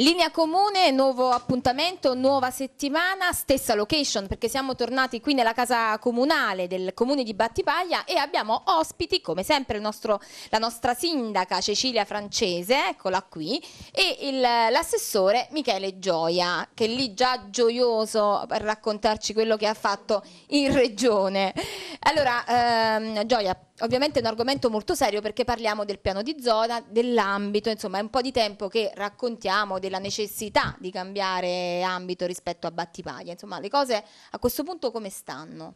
Linea comune, nuovo appuntamento, nuova settimana, stessa location perché siamo tornati qui nella casa comunale del comune di Battipaglia e abbiamo ospiti come sempre il nostro, la nostra sindaca Cecilia Francese, eccola qui, e l'assessore Michele Gioia che è lì già gioioso per raccontarci quello che ha fatto in regione. Allora ehm, Gioia, ovviamente è un argomento molto serio perché parliamo del piano di zona, dell'ambito, insomma è un po' di tempo che raccontiamo della necessità di cambiare ambito rispetto a Battipaglia. Insomma, le cose a questo punto come stanno?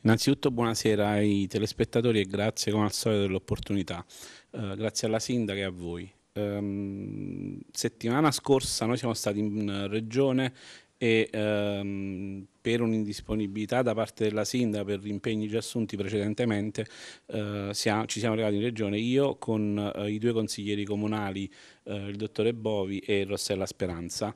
Innanzitutto buonasera ai telespettatori e grazie come al solito dell'opportunità. Uh, grazie alla sindaca e a voi. Um, settimana scorsa noi siamo stati in eh, regione e um, per un'indisponibilità da parte della sindaca per gli impegni già assunti precedentemente eh, siamo, ci siamo recati in regione io con eh, i due consiglieri comunali eh, il dottore Bovi e Rossella Speranza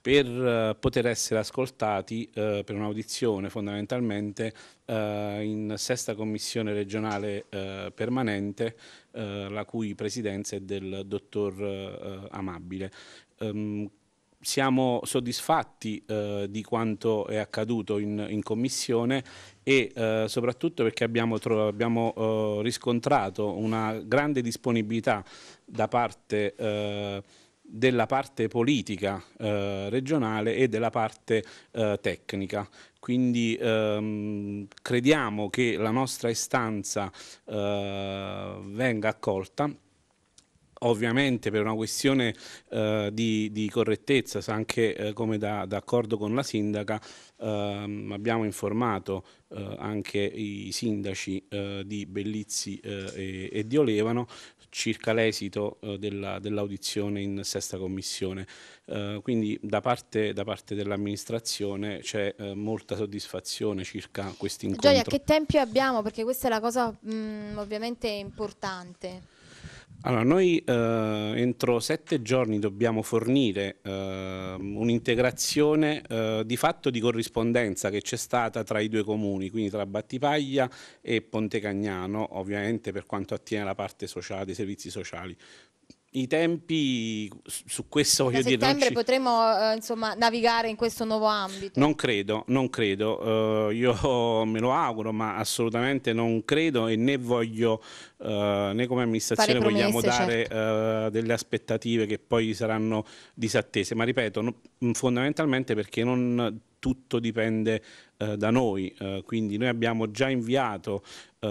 per eh, poter essere ascoltati eh, per un'audizione fondamentalmente eh, in sesta commissione regionale eh, permanente, eh, la cui presidenza è del dottor Amabile. Um, siamo soddisfatti eh, di quanto è accaduto in, in commissione e eh, soprattutto perché abbiamo, abbiamo eh, riscontrato una grande disponibilità da parte eh, della parte politica eh, regionale e della parte eh, tecnica. Quindi ehm, crediamo che la nostra istanza venga accolta ovviamente per una questione eh, di, di, correttezza, anche eh, come da, d'accordo con la sindaca, ehm, abbiamo informato eh, anche i sindaci eh, di Bellizzi eh, e, e, di Olevano circa l'esito eh, della, dell'audizione in sesta commissione. quindi da parte, da parte dell'amministrazione c'è molta soddisfazione circa questi incontri. Gioia, che tempi abbiamo? Perché questa è la cosa mh, mm, ovviamente importante. Allora, noi eh, entro sette giorni dobbiamo fornire eh, un'integrazione eh, di fatto di corrispondenza che c'è stata tra i due comuni, quindi tra Battipaglia e Pontecagnano, ovviamente per quanto attiene la parte sociale, dei servizi sociali i tempi su questo voglio dire... settembre ci... potremo eh, insomma, navigare in questo nuovo ambito? Non credo, non credo. Uh, io me lo auguro, ma assolutamente non credo e né voglio, uh, né come amministrazione promesse, vogliamo dare certo. uh, delle aspettative che poi saranno disattese. Ma ripeto, no, fondamentalmente perché non tutto dipende eh, da noi, eh, quindi noi abbiamo già inviato eh,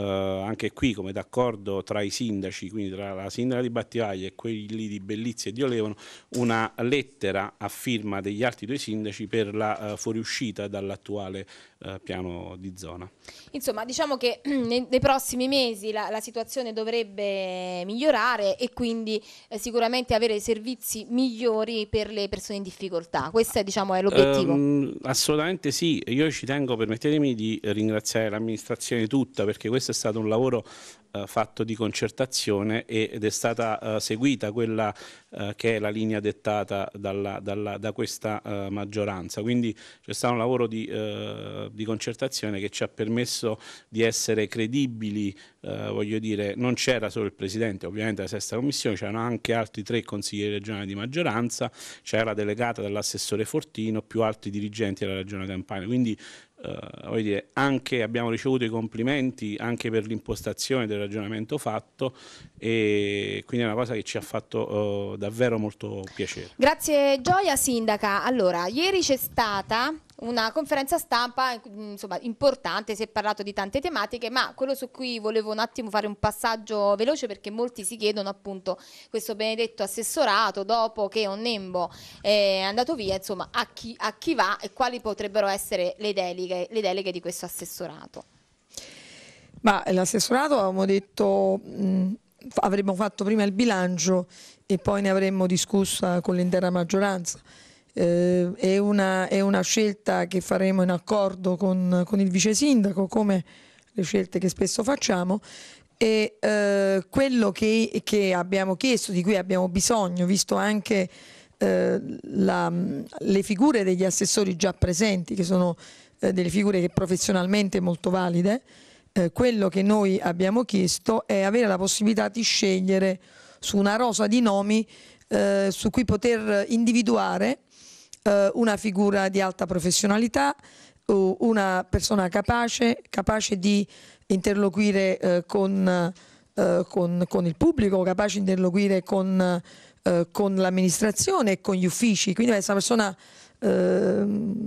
anche qui come d'accordo tra i sindaci, quindi tra la sindaca di Battivaglia e quelli di Bellizia e di Olevano, una lettera a firma degli altri due sindaci per la eh, fuoriuscita dall'attuale eh, piano di zona. Insomma, diciamo che nei, nei prossimi mesi la, la, situazione dovrebbe migliorare e quindi eh, sicuramente avere servizi migliori per le persone in difficoltà. Questo è, diciamo, è l'obiettivo. Um, assolutamente sì, io ci tengo, permettetemi di ringraziare l'amministrazione tutta perché questo è stato un lavoro eh, fatto di concertazione ed è stata eh, seguita quella eh, che è la linea dettata dalla, dalla, da questa maggioranza. Quindi c'è stato un lavoro di, di, concertazione che ci ha permesso di essere credibili, voglio dire, non c'era solo il Presidente, ovviamente la sesta commissione, c'erano anche altri tre consiglieri regionali di maggioranza, c'era la delegata dell'assessore Fortino, più altri dirigenti della Regione Campania. Quindi eh, dire, anche, abbiamo ricevuto i complimenti anche per l'impostazione del ragionamento fatto e quindi è una cosa che ci ha fatto eh, davvero molto piacere. Grazie Gioia Sindaca. Allora, ieri c'è stata una conferenza stampa mm, insomma, importante, si è parlato di tante tematiche, ma quello su cui volevo un attimo fare un passaggio veloce perché molti si chiedono appunto questo benedetto assessorato dopo che Onnembo eh, è andato via, insomma a chi, a chi va e quali potrebbero essere le deleghe, le deleghe di questo assessorato. Ma l'assessorato avevamo detto... Mh, mm, avremmo fatto prima il bilancio e poi ne avremmo discusso con l'intera maggioranza eh, è, una, è, una, scelta che faremo in accordo con, con, il vice sindaco, come le scelte che spesso facciamo. E eh, quello che, che, abbiamo chiesto, di cui abbiamo bisogno, visto anche eh, la, le figure degli assessori già presenti, che sono eh, delle figure che professionalmente molto valide, eh, quello che noi abbiamo chiesto è avere la possibilità di scegliere su una rosa di nomi eh, su cui poter individuare eh, una figura di alta professionalità, una persona capace, capace di interloquire eh, con, eh, con, con, il pubblico, capace di interloquire con, eh, con l'amministrazione e con gli uffici, quindi è una persona Ehm,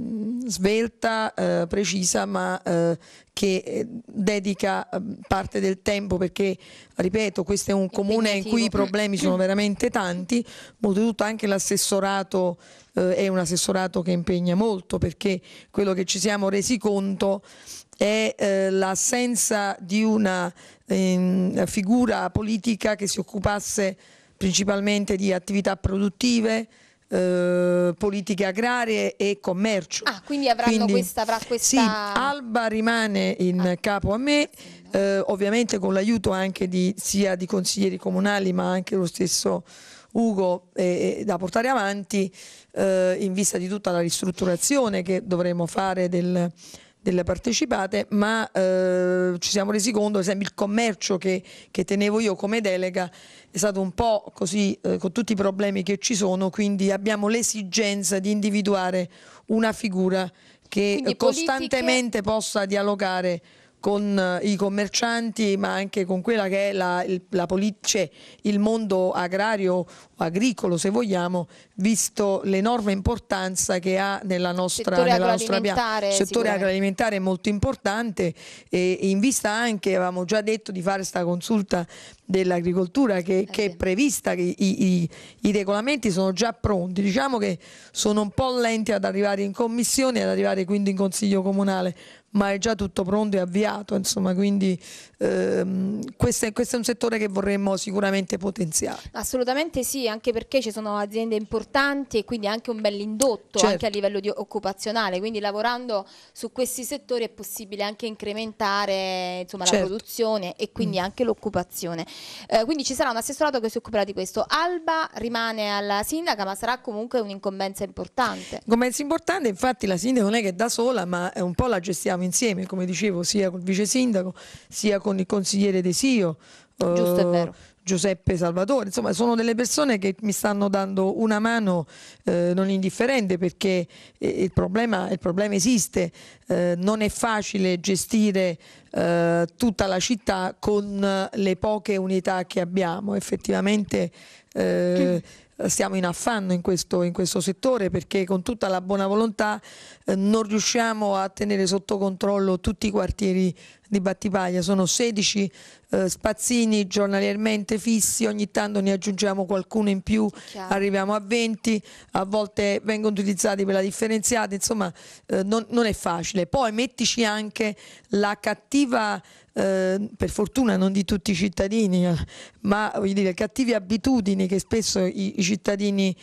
svelta, eh, precisa, ma eh, che eh, dedica ehm, parte del tempo perché, ripeto, questo è un comune in cui i problemi sono veramente tanti, oltretutto anche l'assessorato eh, è un assessorato che impegna molto perché quello che ci siamo resi conto è eh, l'assenza di una eh, figura politica che si occupasse principalmente di attività produttive, eh, politiche agrarie e commercio. Ah, quindi avranno quindi, questa, avrà questa... Sì, Alba rimane in ah. capo a me, ah, eh, ovviamente con l'aiuto anche di, sia di consiglieri comunali ma anche lo stesso Ugo eh, da portare avanti eh, in vista di tutta la ristrutturazione che dovremo fare del delle partecipate, ma eh, ci siamo resi conto, ad esempio il commercio che, che, tenevo io come delega è stato un po' così eh, con tutti i problemi che ci sono, quindi abbiamo l'esigenza di individuare una figura che quindi costantemente politiche... possa dialogare con eh, i commercianti ma anche con quella che è la, il, la cioè, il mondo agrario, agricolo se vogliamo, visto l'enorme importanza che ha nella nostra settore nella agroalimentare, nostra, settore agroalimentare è molto importante e in vista anche, avevamo già detto, di fare questa consulta dell'agricoltura che, eh che è prevista, che i, i, i, regolamenti sono già pronti, diciamo che sono un po' lenti ad arrivare in commissione, ad arrivare quindi in consiglio comunale, ma è già tutto pronto e avviato, insomma, quindi ehm, questo, è, questo, è, un settore che vorremmo sicuramente potenziare. Assolutamente sì, anche perché ci sono aziende importanti e quindi anche un bel indotto certo. anche a certo. livello occupazionale, quindi lavorando su questi settori è possibile anche incrementare insomma, certo. la produzione e quindi mm. anche l'occupazione. Eh, quindi ci sarà un assessorato che si occuperà di questo. Alba rimane alla sindaca, ma sarà comunque un'incombenza importante. Incombenza importante, infatti la sindaca non è che è da sola, ma è un po' la gestiamo lavoriamo insieme, come dicevo, sia col vice sindaco sia con il consigliere Desio. Giusto, eh, Giuseppe Salvatore, insomma sono delle persone che mi stanno dando una mano eh, non indifferente perché eh, il problema, il problema esiste, eh, non è facile gestire eh, tutta la città con le poche unità che abbiamo, effettivamente... Eh, che stiamo in affanno in questo, in questo, settore perché con tutta la buona volontà eh, non riusciamo a tenere sotto controllo tutti i quartieri di Battipaglia, sono 16 eh, spazzini giornalieriamente fissi, ogni tanto ne aggiungiamo qualcuno in più, Chiaro. arriviamo a 20, a volte vengono utilizzati per la differenziata, insomma eh, non, non, è facile. Poi mettici anche la cattiva, eh, per fortuna non di tutti i cittadini, ma voglio dire, cattive abitudini che spesso i, i cittadini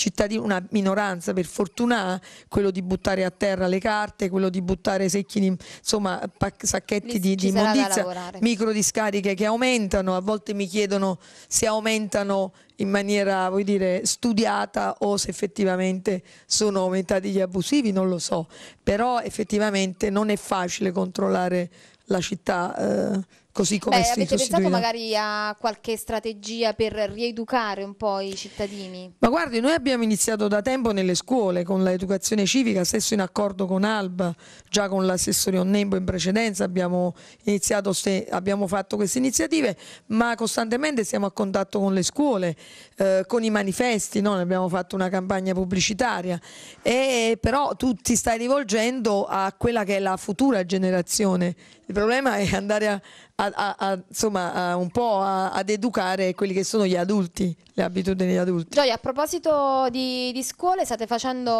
cittadini, una minoranza per fortuna, quello di buttare a terra le carte, quello di buttare secchi, di, insomma sacchetti Lì di, di immondizia, micro discariche che aumentano, a volte mi chiedono se aumentano in maniera vuoi dire, studiata o se effettivamente sono aumentati gli abusivi, non lo so, però effettivamente non è facile controllare la città. Eh, così come Beh, avete pensato magari a qualche strategia per rieducare un po' i cittadini? Ma guardi, noi abbiamo iniziato da tempo nelle scuole con l'educazione civica, stesso in accordo con Alba, già con l'assessore Onnembo in precedenza abbiamo, iniziato, abbiamo fatto queste iniziative, ma costantemente siamo a contatto con le scuole, eh, con i manifesti, no? abbiamo fatto una campagna pubblicitaria, e, però tu ti stai rivolgendo a quella che è la futura generazione. Il problema è andare a a, a, a, insomma, un po' ad educare quelli che sono gli adulti, le abitudini degli adulti. Gioia, a proposito di, di scuole, state facendo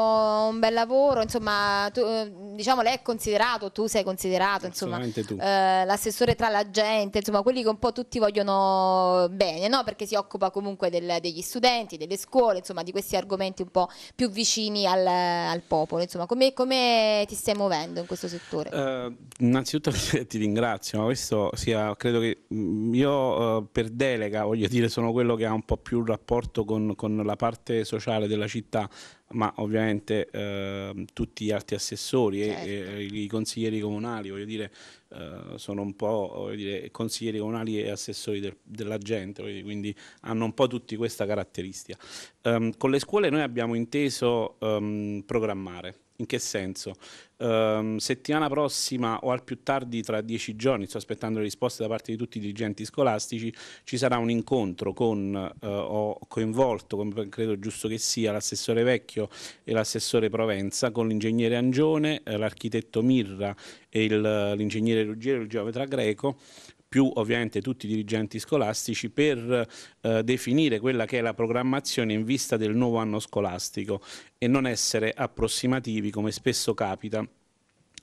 un bel lavoro, insomma, tu, eh, diciamo lei è considerato, tu sei considerato, insomma, eh, l'assessore tra la gente, insomma, quelli che un po' tutti vogliono bene, no? Perché si occupa comunque del, degli studenti, delle scuole, insomma, di questi argomenti un po' più vicini al, al popolo, insomma, come, come, ti stai muovendo in questo settore? Uh, innanzitutto ti ringrazio, ma questo sì, sia, credo che mm, io eh, per delega, voglio dire, sono quello che ha un po' più un rapporto con, con la parte sociale della città, ma ovviamente eh, tutti gli altri assessori certo. e, e, certo. i consiglieri comunali, voglio dire, eh, sono un po' dire, consiglieri comunali e assessori del, della gente, dire, quindi hanno un po' tutti questa caratteristica. Um, con le scuole noi abbiamo inteso um, programmare in che senso? Um, settimana prossima o al più tardi tra dieci giorni, sto aspettando le risposte da parte di tutti i dirigenti scolastici, ci sarà un incontro con, uh, ho coinvolto, come credo giusto che sia, l'assessore Vecchio e l'assessore Provenza, con l'ingegnere Angione, eh, l'architetto Mirra e l'ingegnere Ruggiero il geometra greco, più ovviamente tutti i dirigenti scolastici, per eh, definire quella che è la programmazione in vista del nuovo anno scolastico e non essere approssimativi come spesso capita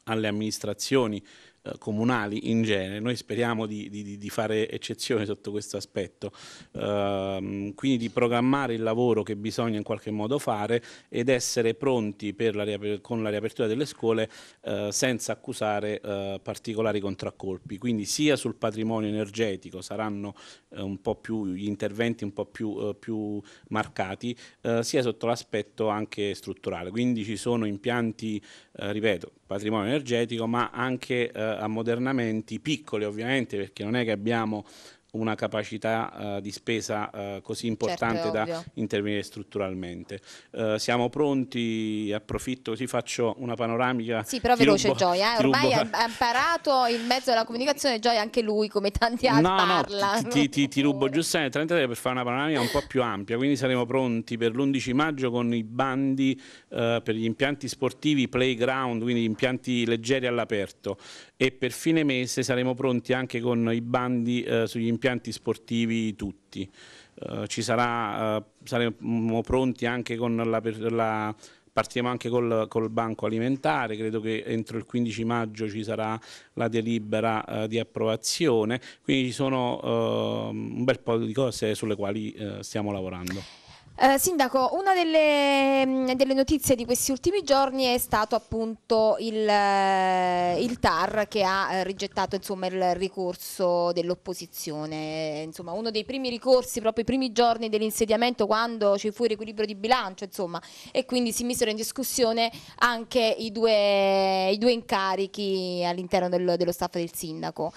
alle amministrazioni eh, comunali in genere. Noi speriamo di, di, di fare eccezione sotto questo aspetto, ehm, quindi di programmare il lavoro che bisogna in qualche modo fare ed essere pronti la con la riapertura delle scuole eh, senza accusare eh, particolari contraccolpi. Quindi sia sul patrimonio energetico saranno eh, un po' più gli interventi un po' più, eh, più marcati, eh, sia sotto l'aspetto anche strutturale. Quindi ci sono impianti, ripeto, patrimonio energetico, ma anche eh, ammodernamenti piccoli ovviamente perché non è che abbiamo una capacità uh, di spesa uh, così certo, importante certo, da intervenire strutturalmente. Uh, siamo pronti, approfitto così faccio una panoramica. Sì, però veloce Gioia, eh? ormai ha imparato il mezzo della comunicazione, Gioia anche lui come tanti altri no, parla. No, ti, ti, ti rubo giustamente 30 secondi per fare una panoramica un po' più ampia, quindi saremo pronti per l'11 maggio con i bandi per gli impianti sportivi playground, quindi impianti leggeri all'aperto e per fine mese saremo pronti anche con i bandi sugli impianti impianti sportivi tutti. Eh, ci sarà, eh, saremo pronti anche con la, la partiamo anche col, col, banco alimentare, credo che entro il 15 maggio ci sarà la delibera eh, di approvazione, quindi ci sono eh, un bel po' di cose sulle quali eh, stiamo lavorando. Eh, Sindaco, una delle, mm, delle, notizie di questi ultimi giorni è stato appunto il, eh, il TAR che ha eh, rigettato insomma, il ricorso dell'opposizione, insomma uno dei primi ricorsi proprio i primi giorni dell'insediamento quando ci fu il riequilibrio di bilancio insomma, e quindi si misero in discussione anche i due, i due incarichi all'interno del, dello staff del Sindaco.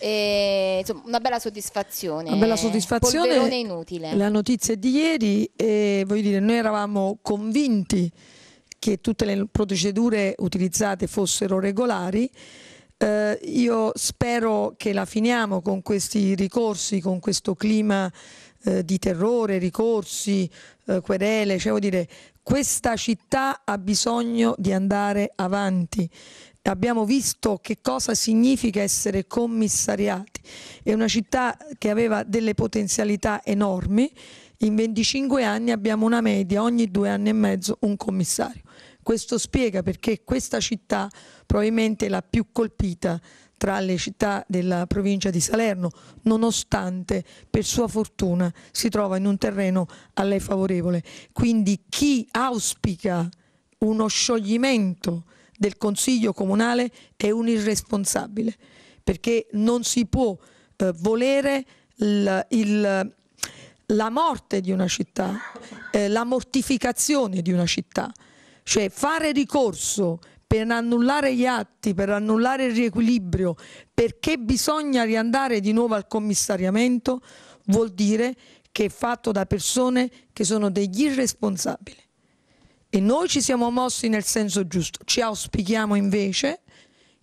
E, insomma, una bella soddisfazione. Una bella soddisfazione. Polverone inutile. La notizia di ieri, eh, voglio dire, noi eravamo convinti che tutte le procedure utilizzate fossero regolari. Eh, io spero che la finiamo con questi ricorsi, con questo clima eh, di terrore, ricorsi, eh, querele, cioè vuol dire questa città ha bisogno di andare avanti. Abbiamo visto che cosa significa essere commissariati. È una città che aveva delle potenzialità enormi. In 25 anni abbiamo una media, ogni due anni e mezzo un commissario. Questo spiega perché questa città probabilmente è la più colpita tra le città della provincia di Salerno, nonostante per sua fortuna si trova in un terreno a lei favorevole. Quindi chi auspica uno scioglimento del Consiglio Comunale è un irresponsabile, perché non si può eh, volere il, il, la morte di una città, eh, la mortificazione di una città. Cioè fare ricorso per annullare gli atti, per annullare il riequilibrio, perché bisogna riandare di nuovo al commissariamento, vuol dire che è fatto da persone che sono degli irresponsabili. E noi ci siamo mossi nel senso giusto. Ci auspichiamo invece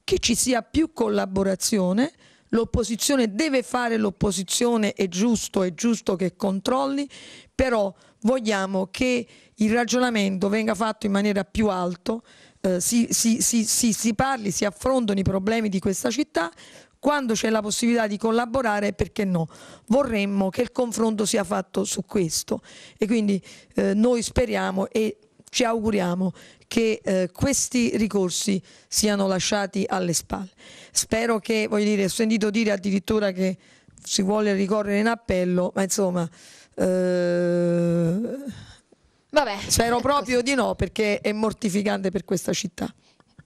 che ci sia più collaborazione l'opposizione deve fare l'opposizione, è giusto, è giusto che controlli, però vogliamo che il ragionamento venga fatto in maniera più alto, eh, si, si, si, si parli, si affrontano i problemi di questa città, quando c'è la possibilità di collaborare, perché no? Vorremmo che il confronto sia fatto su questo e quindi eh, noi speriamo e ci auguriamo che eh, questi ricorsi siano lasciati alle spalle. Spero che, voglio dire, ho sentito dire addirittura che si vuole ricorrere in appello, ma insomma... Eh... Vabbè, Spero eh, proprio di no perché è mortificante per questa città.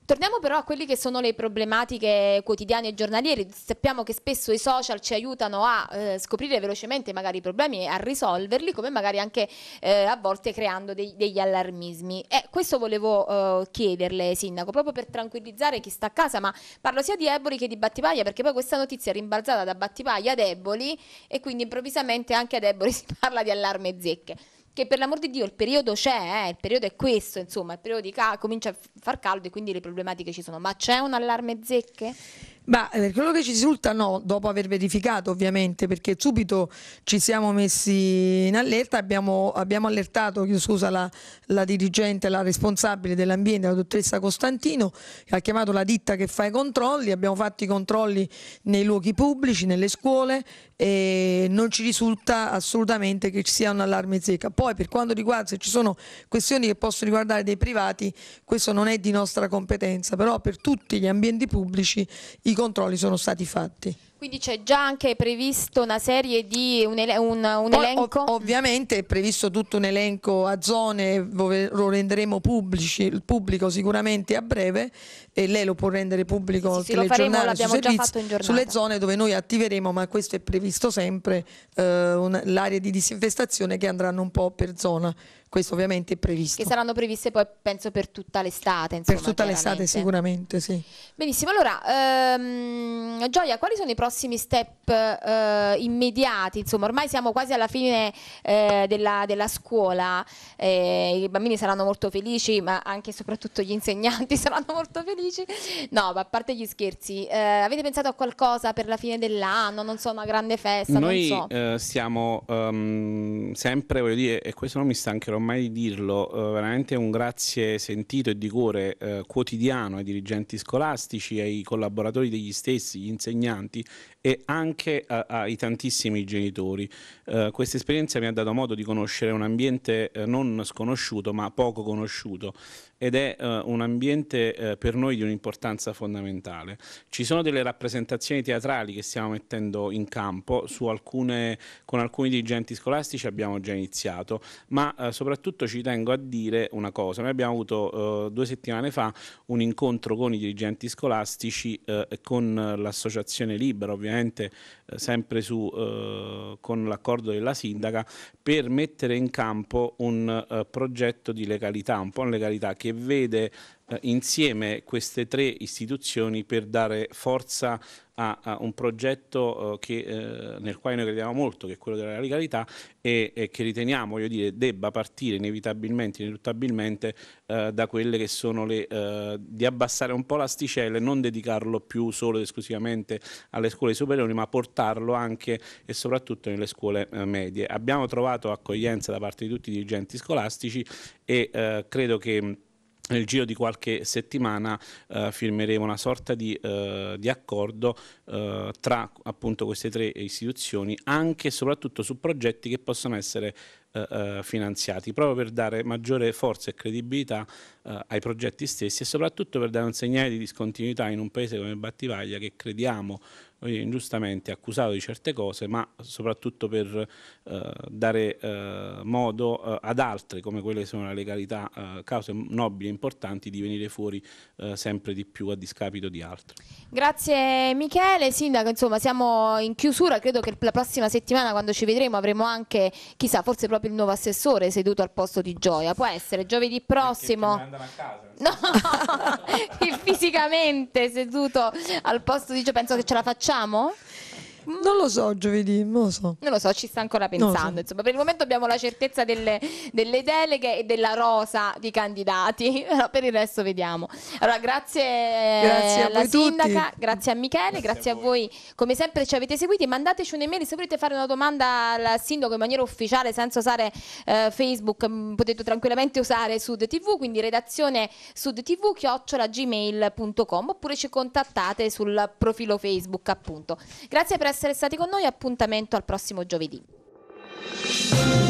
Torniamo però a quelle che sono le problematiche quotidiane e giornaliere. Sappiamo che spesso i social ci aiutano a eh, scoprire velocemente magari i problemi e a risolverli, come magari anche eh, a volte creando dei, degli allarmismi. E questo volevo eh, chiederle, Sindaco, proprio per tranquillizzare chi sta a casa, ma parlo sia di Eboli che di Battipaglia, perché poi questa notizia è rimbalzata da Battipaglia ad Eboli e quindi improvvisamente anche ad Eboli si parla di allarme zecche che per l'amor di Dio il periodo c'è, eh, il periodo è questo, insomma, il periodo di ca- comincia a far caldo e quindi le problematiche ci sono, ma c'è un allarme zecche? Ma per eh, quello che ci risulta no, dopo aver verificato ovviamente, perché subito ci siamo messi in allerta, abbiamo, abbiamo allertato scusa, la, la, dirigente, la responsabile dell'ambiente, la dottoressa Costantino, che ha chiamato la ditta che fa i controlli, abbiamo fatto i controlli nei luoghi pubblici, nelle scuole e non ci risulta assolutamente che ci sia un allarme zecca. Poi per quanto riguarda se ci sono questioni che possono riguardare dei privati, questo non è di nostra competenza, però per tutti gli ambienti pubblici i controlli sono stati fatti. Quindi c'è già anche previsto una serie di un, un, un elenco? Ov ovviamente è previsto tutto un elenco a zone, lo renderemo pubblici, pubblico sicuramente a breve e lei lo può rendere pubblico sì, sì, telegiornale faremo, sui servizi, sulle zone dove noi attiveremo, ma questo è previsto sempre, eh, l'area di disinfestazione che andranno un po' per zona. Questo ovviamente è previsto. Che saranno previste poi penso per tutta l'estate. Insomma, per tutta l'estate sicuramente, sì. Benissimo, allora ehm, Gioia, quali sono i prossimi step eh, immediati? Insomma, ormai siamo quasi alla fine eh, della, della, scuola, eh, i bambini saranno molto felici, ma anche e soprattutto gli insegnanti saranno molto felici. No, ma a parte gli scherzi, eh, avete pensato a qualcosa per la fine dell'anno? Non so, una grande festa? Noi so. Eh, siamo um, sempre, voglio dire, e questo non mi stancherò ormai dirlo, eh, veramente un grazie sentito e di cuore eh, quotidiano ai dirigenti scolastici, ai collaboratori degli stessi, gli insegnanti e anche a, ai tantissimi genitori. Eh, Questa esperienza mi ha dato modo di conoscere un ambiente eh, non sconosciuto ma poco conosciuto ed è eh, un ambiente eh, per noi di un'importanza fondamentale. Ci sono delle rappresentazioni teatrali che stiamo mettendo in campo, alcune, con alcuni dirigenti scolastici abbiamo già iniziato, ma eh, soprattutto ci tengo a dire una cosa, noi abbiamo avuto eh, due settimane fa un incontro con i dirigenti scolastici eh, e con eh, l'associazione Libera, ovviamente sempre su, eh, con l'accordo della sindaca, per mettere in campo un eh, progetto di legalità, un po' in legalità che vede eh, insieme queste tre istituzioni per dare forza a, a un progetto eh, che, eh, nel quale noi crediamo molto, che è quello della legalità e, e che riteniamo dire, debba partire inevitabilmente, ineluttabilmente da quelle che sono le... di abbassare un po' l'asticella e non dedicarlo più solo ed esclusivamente alle scuole superiori, ma portarlo anche e soprattutto nelle scuole medie. Abbiamo trovato accoglienza da parte di tutti i dirigenti scolastici e credo che nel giro di qualche settimana eh, firmeremo una sorta di, eh, di accordo eh, tra appunto, queste tre istituzioni anche e soprattutto su progetti che possono essere eh, eh, finanziati proprio per dare maggiore forza e credibilità eh, ai progetti stessi e soprattutto per dare un segnale di discontinuità in un paese come Battivaglia che crediamo ingiustamente accusato di certe cose, ma soprattutto per eh, dare eh, modo eh, ad altre, come quelle che sono la legalità, eh, cause nobili e importanti, di venire fuori eh, sempre di più a discapito di altre. Grazie Michele, Sindaco, insomma siamo in chiusura, credo che la prossima settimana quando ci vedremo avremo anche, chissà, forse proprio il nuovo assessore seduto al posto di Gioia, può essere giovedì prossimo. No, fisicamente seduto al posto di Gioia, penso che ce la facciamo facciamo? Non lo so, giovedì, non lo so. Non lo so, ci sta ancora pensando. So. Insomma, per il momento abbiamo la certezza delle, delle deleghe e della rosa di candidati, però per il resto vediamo. Allora, grazie, grazie alla sindaca, tutti. grazie a Michele, grazie, grazie a, voi. a, voi. Come sempre ci avete seguiti, mandateci un'email se volete fare una domanda al sindaco in maniera ufficiale senza usare eh, Facebook, mm, potete tranquillamente usare Sud TV, quindi redazione sudtv chiocciola gmail.com oppure ci contattate sul profilo Facebook appunto. Grazie per essere essere stati con noi. Appuntamento al prossimo giovedì.